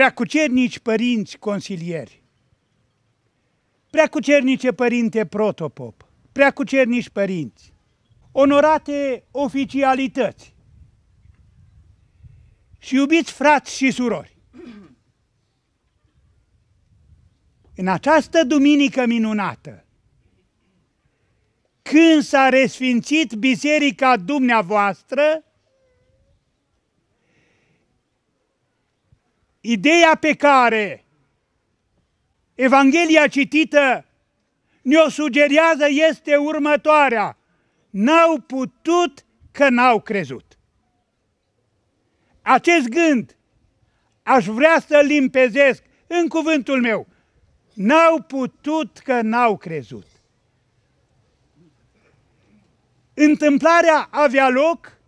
preacucernici părinți consilieri, preacucernice părinte protopop, preacucernici părinți, onorate oficialități și iubiți frați și surori. În această duminică minunată, când s-a resfințit biserica dumneavoastră, Ideea pe care Evanghelia citită ne-o sugerează este următoarea. N-au putut că n-au crezut. Acest gând aș vrea să limpezesc în cuvântul meu. N-au putut că n-au crezut. Întâmplarea avea loc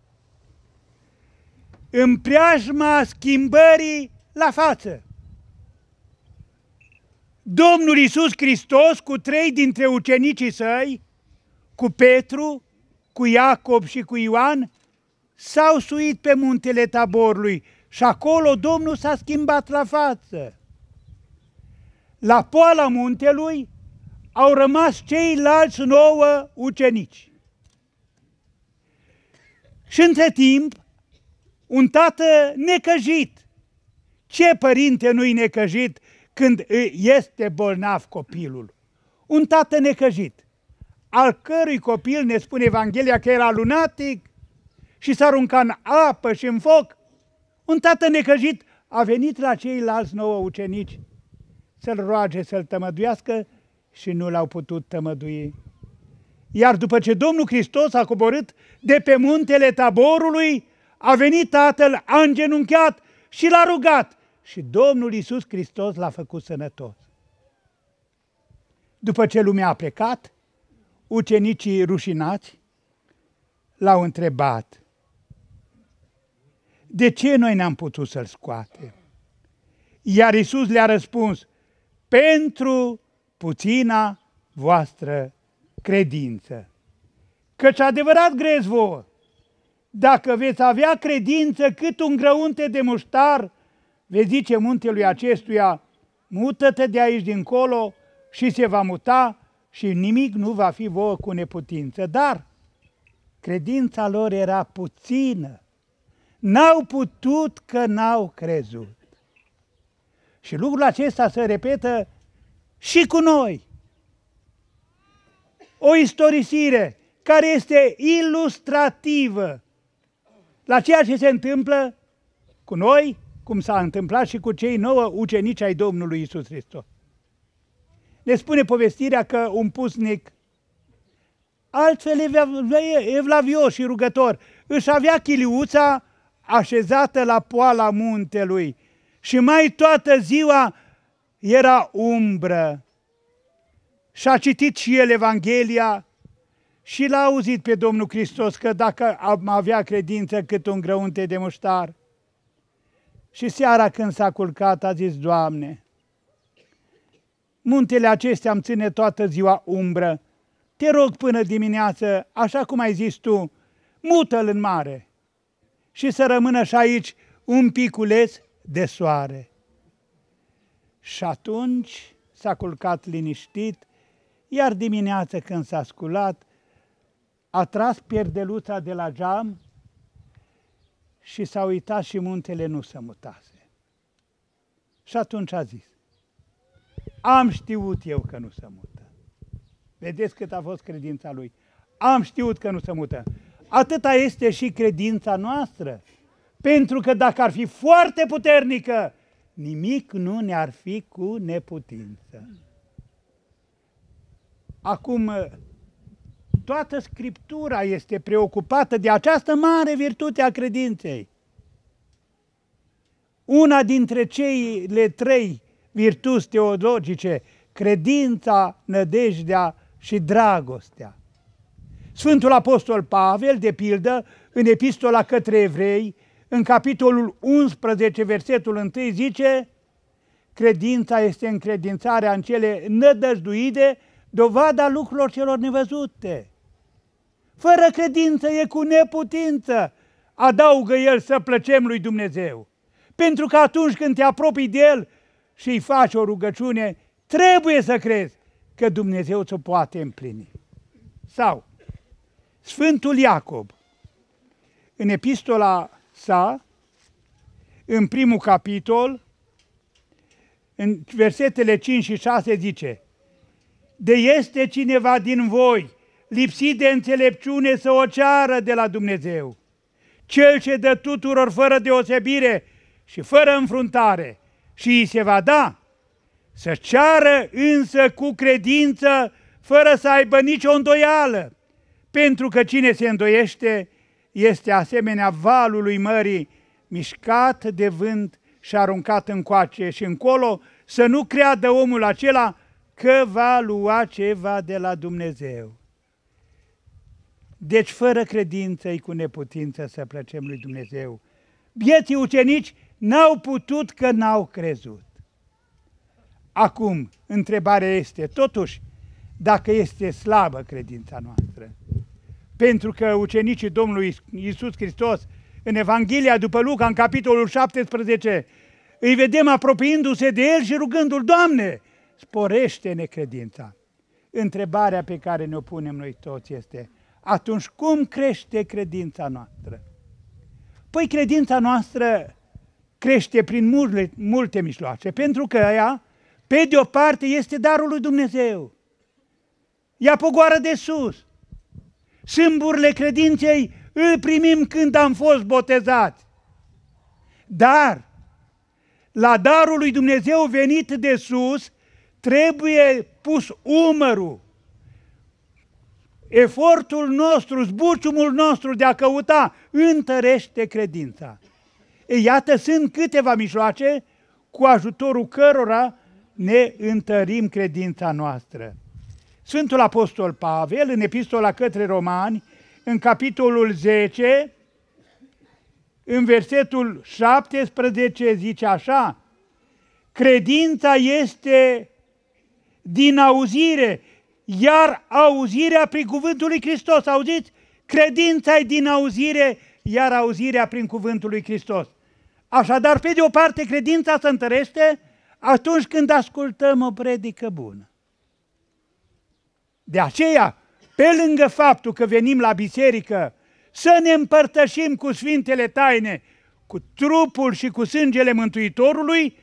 în preajma schimbării la față. Domnul Iisus Hristos cu trei dintre ucenicii săi, cu Petru, cu Iacob și cu Ioan, s-au suit pe muntele taborului și acolo Domnul s-a schimbat la față. La poala muntelui au rămas ceilalți nouă ucenici. Și între timp, un tată necăjit ce părinte nu-i necăjit când este bolnav copilul? Un tată necăjit, al cărui copil ne spune Evanghelia că era lunatic și s-a aruncat în apă și în foc, un tată necăjit a venit la ceilalți nouă ucenici să-l roage să-l tămăduiască și nu l-au putut tămădui. Iar după ce Domnul Hristos a coborât de pe muntele taborului, a venit tatăl, a îngenunchiat și l-a rugat – și Domnul Iisus Hristos l-a făcut sănătos. După ce lumea a plecat, ucenicii rușinați l-au întrebat, de ce noi n-am putut să-l scoatem? Iar Iisus le-a răspuns, pentru puțina voastră credință. Căci adevărat grez vouă, dacă veți avea credință cât un grăunte de muștar, vei zice muntelui acestuia, mută-te de aici dincolo și se va muta și nimic nu va fi vouă cu neputință. Dar credința lor era puțină. N-au putut că n-au crezut. Și lucrul acesta se repetă și cu noi. O istorisire care este ilustrativă la ceea ce se întâmplă cu noi cum s-a întâmplat și cu cei nouă ucenici ai Domnului Isus Hristos. Ne spune povestirea că un pusnic, altfel evlavios și rugător, își avea chiliuța așezată la poala muntelui și mai toată ziua era umbră. Și a citit și el Evanghelia și l-a auzit pe Domnul Hristos că dacă am avea credință cât un grăunte de muștar – și seara când s-a culcat a zis, Doamne, muntele acestea îmi ține toată ziua umbră, te rog până dimineață, așa cum ai zis tu, mută-l în mare și să rămână și aici un piculeț de soare. Și atunci s-a culcat liniștit, iar dimineața când s-a sculat, a tras pierdeluța de la geam și s-a uitat și muntele nu se mutase. Și atunci a zis, am știut eu că nu se mută. Vedeți cât a fost credința lui. Am știut că nu se mută. Atâta este și credința noastră. Pentru că dacă ar fi foarte puternică, nimic nu ne-ar fi cu neputință. Acum, toată Scriptura este preocupată de această mare virtute a credinței. Una dintre cele trei virtuți teologice, credința, nădejdea și dragostea. Sfântul Apostol Pavel, de pildă, în epistola către evrei, în capitolul 11, versetul 1, zice Credința este încredințarea în cele nădăjduide, dovada lucrurilor celor nevăzute. Fără credință e cu neputință, adaugă el să plăcem lui Dumnezeu. Pentru că atunci când te apropii de El și îi faci o rugăciune, trebuie să crezi că Dumnezeu ți-o poate împlini. Sau Sfântul Iacob, în epistola sa, în primul capitol, în versetele 5 și 6 zice De este cineva din voi lipsit de înțelepciune să o ceară de la Dumnezeu. Cel ce dă tuturor fără deosebire și fără înfruntare și îi se va da, să ceară însă cu credință, fără să aibă nicio îndoială, pentru că cine se îndoiește este asemenea valului mării, mișcat de vânt și aruncat încoace și încolo, să nu creadă omul acela că va lua ceva de la Dumnezeu. Deci fără credință e cu neputință să plăcem lui Dumnezeu. Bieții ucenici N-au putut că n-au crezut. Acum, întrebarea este totuși dacă este slabă credința noastră. Pentru că ucenicii Domnului Isus Hristos în Evanghelia după Luca, în capitolul 17, îi vedem apropiindu-se de El și rugându-L, Doamne, sporește necredința. Întrebarea pe care ne-o punem noi toți este, atunci cum crește credința noastră? Păi credința noastră crește prin multe, multe mijloace, pentru că ea, pe de o parte, este darul lui Dumnezeu. Ea pogoară de sus. Sâmburile credinței îl primim când am fost botezați. Dar, la darul lui Dumnezeu venit de sus, trebuie pus umărul. Efortul nostru, zbuciumul nostru de a căuta, întărește credința. E, iată, sunt câteva mijloace cu ajutorul cărora ne întărim credința noastră. Sfântul Apostol Pavel, în epistola către romani, în capitolul 10, în versetul 17, zice așa, Credința este din auzire, iar auzirea prin cuvântul lui Hristos. Auziți? Credința e din auzire, iar auzirea prin cuvântul lui Hristos. Așadar, pe de o parte, credința se întărește atunci când ascultăm o predică bună. De aceea, pe lângă faptul că venim la biserică să ne împărtășim cu Sfintele Taine, cu trupul și cu sângele Mântuitorului,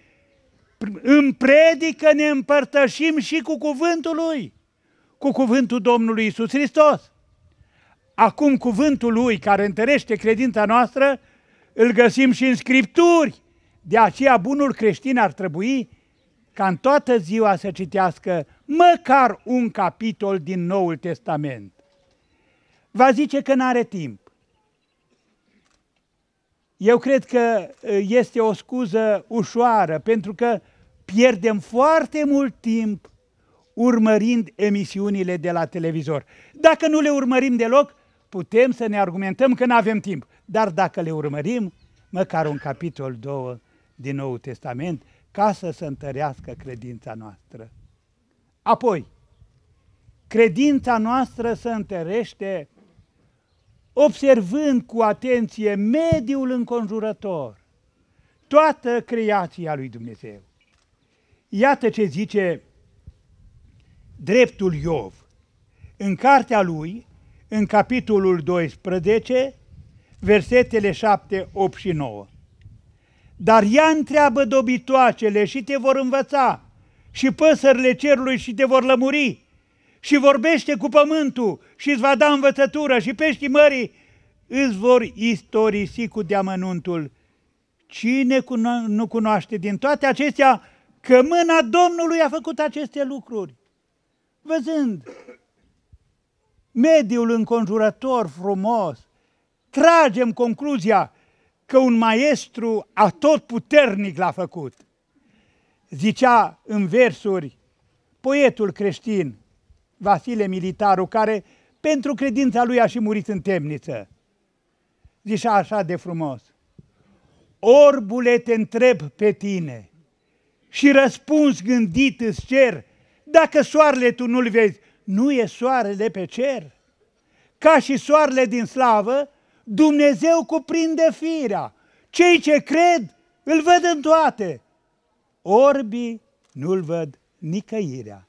în predică ne împărtășim și cu cuvântul Lui, cu cuvântul Domnului Isus Hristos. Acum cuvântul lui care întărește credința noastră îl găsim și în Scripturi. De aceea bunul creștin ar trebui ca în toată ziua să citească măcar un capitol din Noul Testament. Va zice că nu are timp. Eu cred că este o scuză ușoară, pentru că pierdem foarte mult timp urmărind emisiunile de la televizor. Dacă nu le urmărim deloc, putem să ne argumentăm că nu avem timp, dar dacă le urmărim, măcar un capitol, două din Noul Testament, ca să se întărească credința noastră. Apoi, credința noastră se întărește observând cu atenție mediul înconjurător, toată creația lui Dumnezeu. Iată ce zice dreptul Iov. În cartea lui, în capitolul 12, versetele 7, 8 și 9. Dar ea întreabă dobitoacele și te vor învăța și păsările cerului și te vor lămuri și vorbește cu pământul și îți va da învățătură și peștii mării îți vor istorisi cu deamănuntul. Cine cuno- nu cunoaște din toate acestea că mâna Domnului a făcut aceste lucruri? Văzând mediul înconjurător frumos, tragem concluzia că un maestru atotputernic l-a făcut. Zicea în versuri poetul creștin Vasile Militaru, care pentru credința lui a și murit în temniță. Zicea așa de frumos, Orbule, te întreb pe tine și răspuns gândit îți cer, dacă soarele tu nu-l vezi, nu e soarele pe cer? Ca și soarele din slavă, Dumnezeu cuprinde firea. Cei ce cred, îl văd în toate. Orbii nu-l văd nicăirea.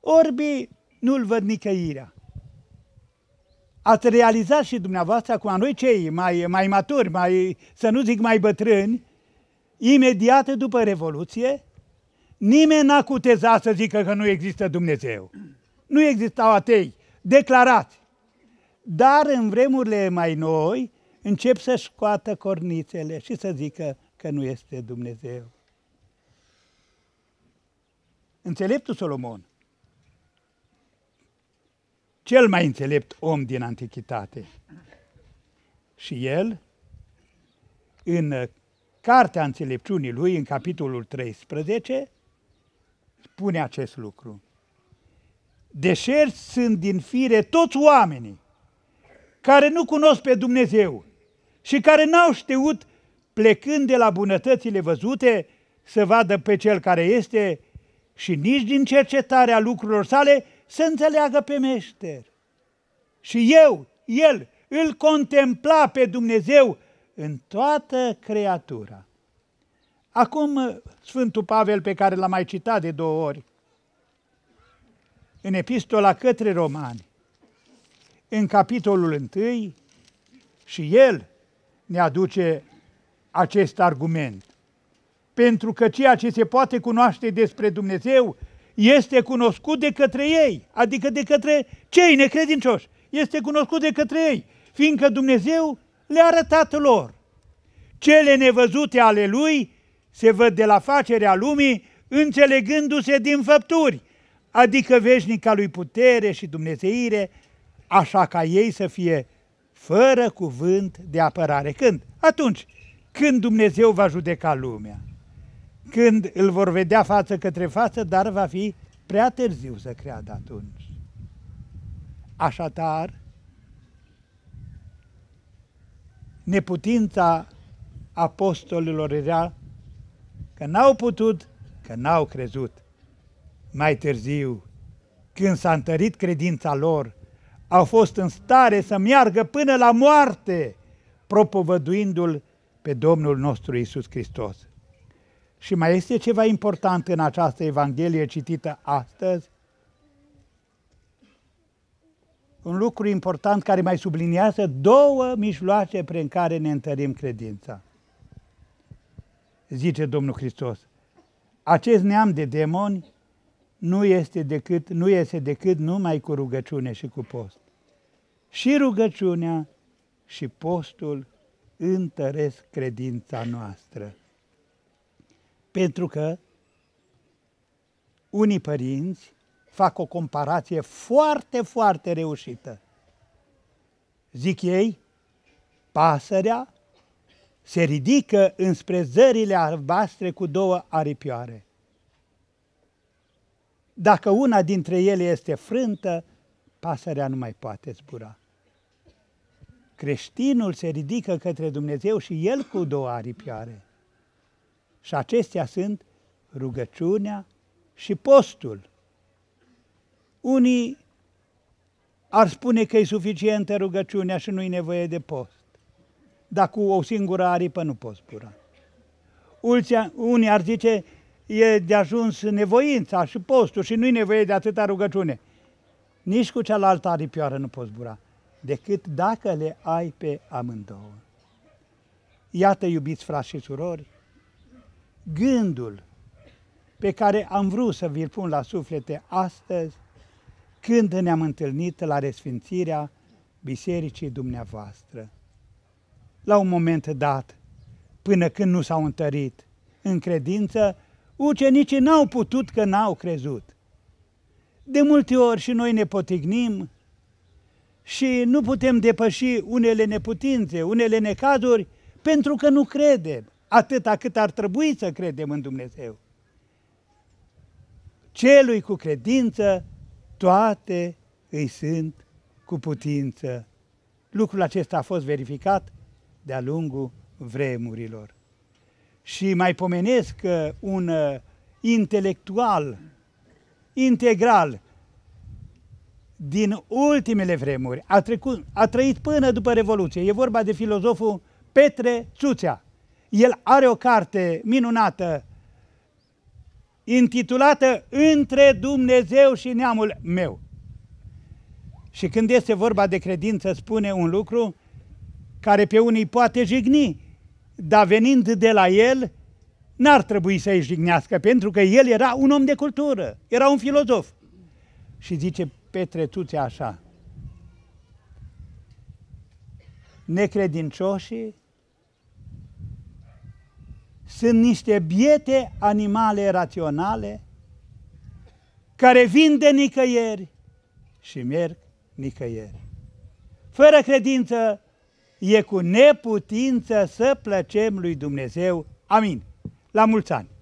Orbii nu-l văd nicăirea. Ați realizat și dumneavoastră, acum noi cei mai, mai maturi, mai, să nu zic mai bătrâni, imediat după Revoluție, Nimeni n-a cutezat să zică că nu există Dumnezeu. Nu existau atei declarați. Dar în vremurile mai noi încep să scoată cornițele și să zică că nu este Dumnezeu. Înțeleptul Solomon, cel mai înțelept om din antichitate, și el, în Cartea Înțelepciunii lui, în capitolul 13, spune acest lucru. Deșerți sunt din fire toți oamenii care nu cunosc pe Dumnezeu și care n-au știut, plecând de la bunătățile văzute, să vadă pe Cel care este și nici din cercetarea lucrurilor sale să înțeleagă pe meșter. Și eu, el, îl contempla pe Dumnezeu în toată creatura. Acum uh, Sfântul Pavel pe care l-am mai citat de două ori, în epistola către romani, în capitolul 1, și el ne aduce acest argument. Pentru că ceea ce se poate cunoaște despre Dumnezeu este cunoscut de către ei, adică de către cei necredincioși. Este cunoscut de către ei, fiindcă Dumnezeu le-a arătat lor. Cele nevăzute ale lui se văd de la facerea lumii, înțelegându-se din făpturi, adică veșnica lui putere și dumnezeire, așa ca ei să fie fără cuvânt de apărare. Când? Atunci, când Dumnezeu va judeca lumea, când îl vor vedea față către față, dar va fi prea târziu să creadă atunci. Așadar, neputința apostolilor era că n-au putut, că n-au crezut. Mai târziu, când s-a întărit credința lor, au fost în stare să meargă până la moarte, propovăduindu-L pe Domnul nostru Isus Hristos. Și mai este ceva important în această Evanghelie citită astăzi? Un lucru important care mai subliniază două mijloace prin care ne întărim credința zice Domnul Hristos. Acest neam de demoni nu este decât, nu este decât numai cu rugăciune și cu post. Și rugăciunea și postul întăresc credința noastră. Pentru că unii părinți fac o comparație foarte, foarte reușită. Zic ei, pasărea se ridică înspre zările albastre cu două aripioare. Dacă una dintre ele este frântă, pasărea nu mai poate zbura. Creștinul se ridică către Dumnezeu și el cu două aripioare. Și acestea sunt rugăciunea și postul. Unii ar spune că e suficientă rugăciunea și nu-i nevoie de post dar cu o singură aripă nu poți spura. Ulția, unii ar zice, e de ajuns nevoința și postul și nu-i nevoie de atâta rugăciune. Nici cu cealaltă aripioară nu poți zbura, decât dacă le ai pe amândouă. Iată, iubiți frați și surori, gândul pe care am vrut să vi-l pun la suflete astăzi, când ne-am întâlnit la resfințirea Bisericii dumneavoastră la un moment dat, până când nu s-au întărit în credință, ucenicii n-au putut că n-au crezut. De multe ori și noi ne potignim și nu putem depăși unele neputințe, unele necazuri, pentru că nu credem atâta cât ar trebui să credem în Dumnezeu. Celui cu credință, toate îi sunt cu putință. Lucrul acesta a fost verificat de-a lungul vremurilor. Și mai pomenesc că un uh, intelectual integral din ultimele vremuri a, trecut, a trăit până după Revoluție. E vorba de filozoful Petre Țuțea. El are o carte minunată intitulată Între Dumnezeu și neamul meu. Și când este vorba de credință, spune un lucru care pe unii poate jigni, dar venind de la el, n-ar trebui să-i jignească, pentru că el era un om de cultură, era un filozof. Și zice Petre Tuțe așa, necredincioșii sunt niște biete animale raționale care vin de nicăieri și merg nicăieri. Fără credință e cu neputință să plăcem lui Dumnezeu. Amin. La mulți ani!